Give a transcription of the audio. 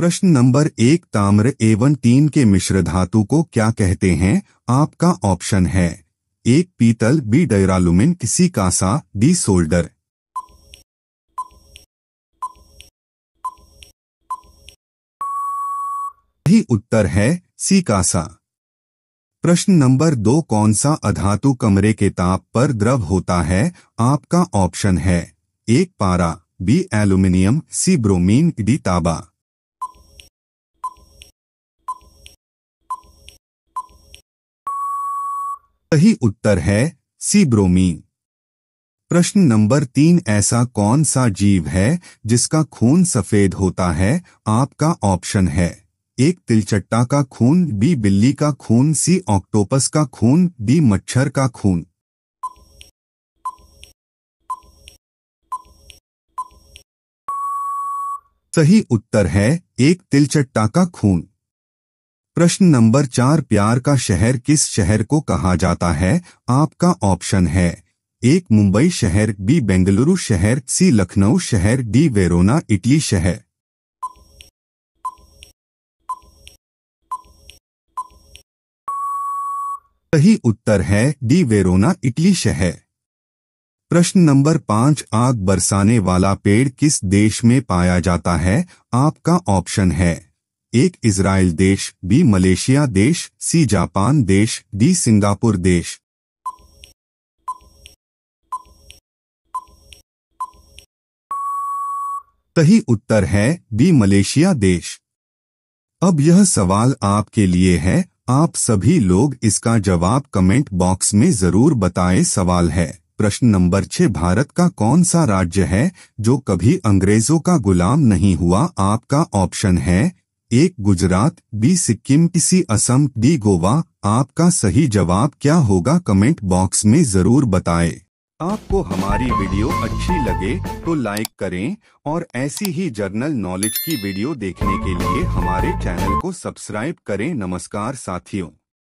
प्रश्न नंबर एक ताम्र एवं तीन के मिश्र धातु को क्या कहते हैं आपका ऑप्शन है एक पीतल बी डायरालुमिन सी कासा डी सोल्डर ही उत्तर है सी कासा प्रश्न नंबर दो कौन सा अधातु कमरे के ताप पर द्रव होता है आपका ऑप्शन है एक पारा B aluminium C bromine D ताबा सही उत्तर है सी ब्रोमी प्रश्न नंबर तीन ऐसा कौन सा जीव है जिसका खून सफेद होता है आपका ऑप्शन है एक तिलचट्टा का खून बी बिल्ली का खून सी ऑक्टोपस का खून बी मच्छर का खून सही उत्तर है एक तिलचट्टा का खून प्रश्न नंबर चार प्यार का शहर किस शहर को कहा जाता है आपका ऑप्शन है एक मुंबई शहर बी बेंगलुरु शहर सी लखनऊ शहर डी वेरोना इटली शहर सही उत्तर है डी वेरोना इटली शहर प्रश्न नंबर पांच आग बरसाने वाला पेड़ किस देश में पाया जाता है आपका ऑप्शन है एक इसराइल देश बी मलेशिया देश सी जापान देश डी सिंगापुर देश सही उत्तर है बी मलेशिया देश अब यह सवाल आपके लिए है आप सभी लोग इसका जवाब कमेंट बॉक्स में जरूर बताएं सवाल है प्रश्न नंबर छह भारत का कौन सा राज्य है जो कभी अंग्रेजों का गुलाम नहीं हुआ आपका ऑप्शन है एक गुजरात बी सिक्किम किसी असम डी गोवा आपका सही जवाब क्या होगा कमेंट बॉक्स में जरूर बताएं। आपको हमारी वीडियो अच्छी लगे तो लाइक करें और ऐसी ही जर्नल नॉलेज की वीडियो देखने के लिए हमारे चैनल को सब्सक्राइब करें नमस्कार साथियों